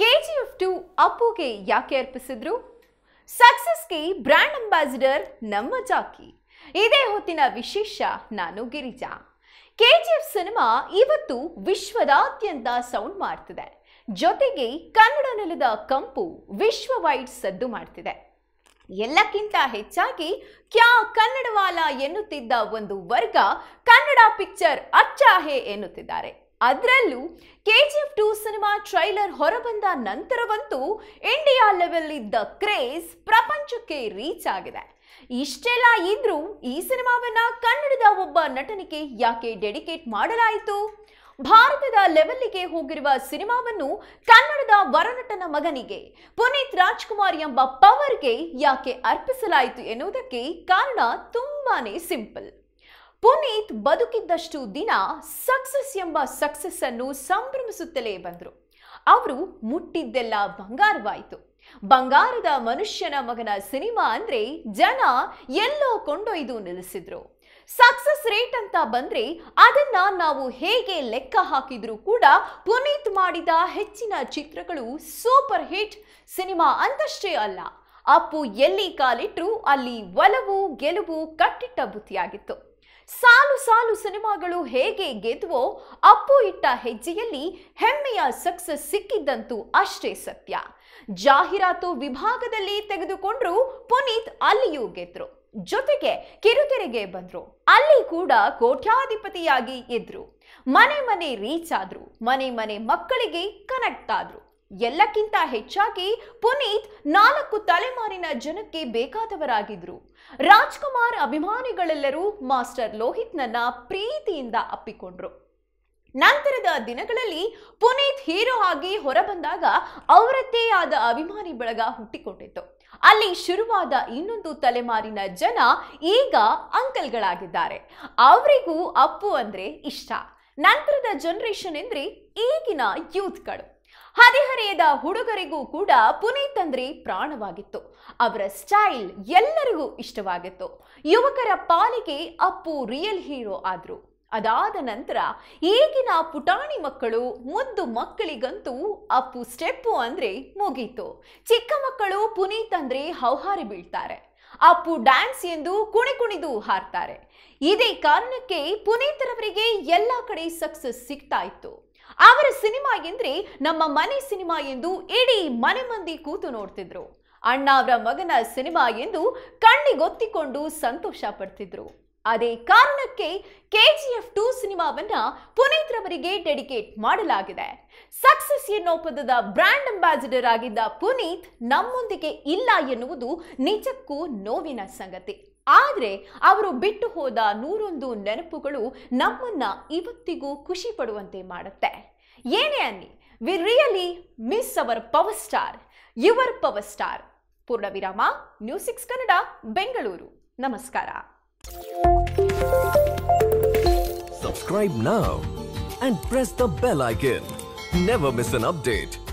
KGF to ಅಪ್ಪುಗೆ ಯಾಕೆ ಅರ್ಪಿಸಿದ್ರು ಸಕ್ಸಸ್ಗೆ brand ambassador ನಮ್ಮ ಜಾಕಿ ಇದೇ ಹೊತ್ತಿನ ವಿಶೇಷ ನಾನು ಗಿರಿಜಾ ಕೆಜಿಎಫ್ ಸಿನಿಮಾ ಇವತ್ತು ವಿಶ್ವದಾದ್ಯಂತ ಸೌಂಡ್ ಮಾಡ್ತಿದೆ ಜೊತೆಗೆ ಕನ್ನಡ ನೆಲದ ಕಂಪು ವಿಶ್ವ ವೈಡ್ ಸದ್ದು ಮಾಡ್ತಿದೆ ಎಲ್ಲಕ್ಕಿಂತ ಹೆಚ್ಚಾಗಿ ಕ್ಯಾ ಕನ್ನಡವಾಲ ಎನ್ನುತ್ತಿದ್ದ ಒಂದು ವರ್ಗ ಕನ್ನಡ ಪಿಕ್ಚರ್ ಅಚ್ಚಾಹೇ ಎನ್ನುತ್ತಿದ್ದಾರೆ ಅದರಲ್ಲೂ K G F two cinema trailer ಹೊರಬಂದ ನಂತರವಂತೂ ಇಂಡಿಯಾ ಲೆವೆಲ್ ಇದ್ದ ಕ್ರೇಜ್ ಪ್ರಪಂಚಕ್ಕೆ ರೀಚ್ ಆಗಿದೆ ಇಷ್ಟೆಲ್ಲ ಇದ್ರೂ ಈ ಸಿನಿಮಾವನ್ನ ಕನ್ನಡದ ಒಬ್ಬ ನಟನಿಗೆ ಯಾಕೆ ಡೆಡಿಕೇಟ್ ಮಾಡಲಾಯಿತು ಭಾರತದ ಲೆವೆಲ್ಲಿಗೆ ಹೋಗಿರುವ ಸಿನಿಮಾವನ್ನು ಕನ್ನಡದ ವರನಟನ ಮಗನಿಗೆ ಪುನೀತ್ ರಾಜ್ಕುಮಾರ್ ಎಂಬ ಪವರ್ಗೆ ಯಾಕೆ ಅರ್ಪಿಸಲಾಯಿತು ಎನ್ನುವುದಕ್ಕೆ ಕಾರಣ ತುಂಬಾನೇ ಸಿಂಪಲ್ ಪುನೀತ್ ಬದುಕಿದ್ದಷ್ಟು ದಿನ ಸಕ್ಸಸ್ ಎಂಬ ಸಕ್ಸಸ್ ಅನ್ನು ಸಂಭ್ರಮಿಸುತ್ತಲೇ ಬಂದರು ಅವರು ಮುಟ್ಟಿದ್ದೆಲ್ಲ ಬಂಗಾರವಾಯಿತು ಬಂಗಾರದ ಮನುಷ್ಯನ ಮಗನ ಸಿನಿಮಾ ಅಂದ್ರೆ ಜನ ಎಲ್ಲೋ ಕೊಂಡೊಯ್ದು ನಿಲ್ಲಿಸಿದ್ರು ಸಕ್ಸಸ್ ರೇಟ್ ಅಂತ ಬಂದ್ರೆ ಅದನ್ನ ನಾವು ಹೇಗೆ ಲೆಕ್ಕ ಹಾಕಿದ್ರೂ ಕೂಡ ಪುನೀತ್ ಮಾಡಿದ ಹೆಚ್ಚಿನ ಚಿತ್ರಗಳು ಸೂಪರ್ ಹಿಟ್ ಸಿನಿಮಾ ಅಂತಷ್ಟೇ ಅಲ್ಲ ಅಪ್ಪು ಎಲ್ಲಿ ಕಾಲಿಟ್ಟರು ಅಲ್ಲಿ ಒಲವು ಗೆಲುವು ಕಟ್ಟಿಟ್ಟ ಬುತ್ತಿಯಾಗಿತ್ತು ಸಾಲು ಸಾಲು ಸಿನಿಮಾಗಳು ಹೇಗೆ ಗೆದ್ವೋ ಅಪ್ಪು ಇಟ್ಟ ಹೆಜ್ಜೆಯಲ್ಲಿ ಹೆಮ್ಮೆಯ ಸಕ್ಸಸ್ ಸಿಕ್ಕಿದ್ದಂತೂ ಅಷ್ಟೇ ಸತ್ಯ ಜಾಹೀರಾತು ವಿಭಾಗದಲ್ಲಿ ತೆಗೆದುಕೊಂಡ್ರು ಪುನೀತ್ ಅಲ್ಲಿಯೂ ಗೆದ್ರು ಜೊತೆಗೆ ಕಿರುತೆರೆಗೆ ಬಂದ್ರು ಅಲ್ಲಿ ಕೂಡ ಕೋಟ್ಯಾಧಿಪತಿಯಾಗಿ ಎದ್ರು ಮನೆ ಮನೆ ರೀಚ್ ಆದ್ರು ಮನೆ ಮನೆ ಮಕ್ಕಳಿಗೆ ಕನೆಕ್ಟ್ ಆದ್ರು ಎಲ್ಲಕ್ಕಿಂತ ಹೆಚ್ಚಾಗಿ ಪುನೀತ್ ನಾಲ್ಕು ತಲೆಮಾರಿನ ಜನಕ್ಕೆ ಬೇಕಾದವರಾಗಿದ್ರು ರಾಜ್ಕುಮಾರ್ ಅಭಿಮಾನಿಗಳೆಲ್ಲರೂ ಮಾಸ್ಟರ್ ಲೋಹಿತ್ನನ್ನ ಪ್ರೀತಿಯಿಂದ ಅಪ್ಪಿಕೊಂಡ್ರು ನಂತರದ ದಿನಗಳಲ್ಲಿ ಪುನೀತ್ ಹೀರೋ ಆಗಿ ಹೊರಬಂದಾಗ ಅವರದ್ದೇ ಆದ ಅಭಿಮಾನಿ ಬಳಗ ಹುಟ್ಟಿಕೊಂಡಿತ್ತು ಅಲ್ಲಿ ಶುರುವಾದ ಇನ್ನೊಂದು ತಲೆಮಾರಿನ ಜನ ಈಗ ಅಂಕಲ್ಗಳಾಗಿದ್ದಾರೆ ಅವರಿಗೂ ಅಪ್ಪು ಅಂದ್ರೆ ಇಷ್ಟ ನಂತರದ ಜನರೇಷನ್ ಎಂದ್ರೆ ಈಗಿನ ಯೂತ್ಗಳು ಹದಿಹರೆಯದ ಹುಡುಗರಿಗೂ ಕೂಡ ಪುನೀತ್ ಅಂದ್ರೆ ಪ್ರಾಣವಾಗಿತ್ತು ಅವರ ಸ್ಟೈಲ್ ಎಲ್ಲರಿಗೂ ಇಷ್ಟವಾಗಿತ್ತು ಯುವಕರ ಪಾಲಿಗೆ ಅಪ್ಪು ರಿಯಲ್ ಹೀರೋ ಆದ್ರು ಅದಾದ ನಂತರ ಈಗಿನ ಪುಟಾಣಿ ಮಕ್ಕಳು ಮುದ್ದು ಮಕ್ಕಳಿಗಂತೂ ಅಪ್ಪು ಸ್ಟೆಪ್ಪು ಅಂದ್ರೆ ಮುಗೀತು ಚಿಕ್ಕ ಮಕ್ಕಳು ಪುನೀತ್ ಅಂದ್ರೆ ಹೌಹಾರಿ ಬೀಳ್ತಾರೆ ಅಪ್ಪು ಡ್ಯಾನ್ಸ್ ಎಂದು ಕುಣಿ ಕುಣಿದು ಹಾರ್ತಾರೆ ಇದೇ ಕಾರಣಕ್ಕೆ ಪುನೀತ್ ರವರಿಗೆ ಎಲ್ಲ ಕಡೆ ಸಕ್ಸಸ್ ಸಿಗ್ತಾ ಇತ್ತು ಅವರ ಸಿನಿಮಾ ಎಂದ್ರೆ ನಮ್ಮ ಮನೆ ಸಿನಿಮಾ ಎಂದು ಇಡೀ ಮನೆ ಮಂದಿ ಕೂತು ನೋಡ್ತಿದ್ರು ಅಣ್ಣ ಅವರ ಮಗನ ಸಿನಿಮಾ ಎಂದು ಕಣ್ಣಿಗೊತ್ತಿಕೊಂಡು ಸಂತೋಷ ಪಡ್ತಿದ್ರು ಅದೇ ಕಾರಣಕ್ಕೆ ಕೆಜಿಎಫ್ ಟು ಸಿನಿಮಾವನ್ನ ಪುನೀತ್ ರವರಿಗೆ ಡೆಡಿಕೇಟ್ ಮಾಡಲಾಗಿದೆ ಸಕ್ಸಸ್ ಎನ್ನೋ ಪದದ ಬ್ರ್ಯಾಂಡ್ ಅಂಬಾಸಿಡರ್ ಆಗಿದ್ದ ಪುನೀತ್ ನಮ್ಮೊಂದಿಗೆ ಇಲ್ಲ ಎನ್ನುವುದು ನಿಜಕ್ಕೂ ನೋವಿನ ಸಂಗತಿ ಆದರೆ ಅವರು ಬಿಟ್ಟು ಹೋದ ನೂರೊಂದು ನೆನಪುಗಳು ನಮ್ಮನ್ನ ಇವತ್ತಿಗೂ ಖುಷಿ ಪಡುವಂತೆ ಮಾಡುತ್ತೆ ಏನೇ ಅನ್ನಿ we really miss our power star your power star ಪೂರ್ಣ ವಿರಾಮ ನ್ಯೂಸ್ ಸಿಕ್ಸ್ ಕನ್ನಡ ಬೆಂಗಳೂರು ನಮಸ್ಕಾರ Subscribe now and press the bell icon. Never miss an update.